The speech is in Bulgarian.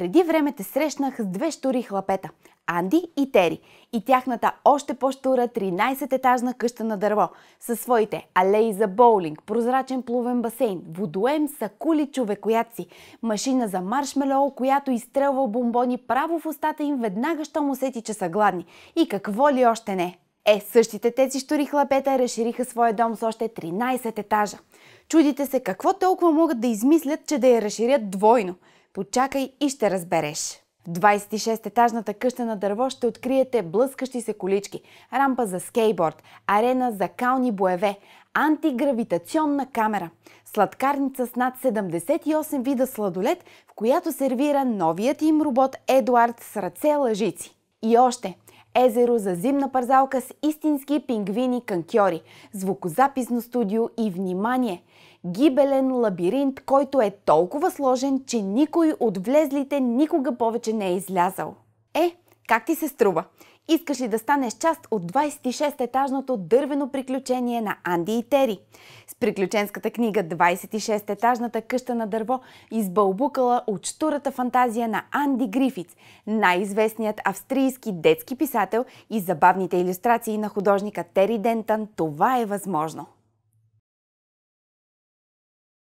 Преди време те срещнах с две штури хлапета – Анди и Тери, и тяхната още по-штура 13-етажна къща на дърво, със своите алеи за боулинг, прозрачен плувен басейн, водоем, сакули, човекояци, машина за маршмелоу, която изстрелва бомбони право в устата им веднага, щом усети, че са гладни. И какво ли още не? Е, същите тези штури хлапета разшириха своя дом с още 13 етажа. Чудите се какво толкова могат да измислят, че да я разширят двойно – Почакай и ще разбереш. В 26-етажната къща на дърво ще откриете блъскащи се колички, рампа за скейтборд, арена за кални боеве, антигравитационна камера, сладкарница с над 78 вида сладолет, в която сервира новият им робот Едуард с ръце лъжици. И още – езеро за зимна парзалка с истински пингвини канкьори, звукозаписно студио и внимание – гибелен лабиринт, който е толкова сложен, че никой от влезлите никога повече не е излязал. Е, как ти се струва? Искаш ли да станеш част от 26-етажното дървено приключение на Анди и Тери? С приключенската книга 26-етажната къща на дърво избълбукала от штурата фантазия на Анди Грифиц, най-известният австрийски детски писател и забавните иллюстрации на художника Тери Дентън, това е възможно.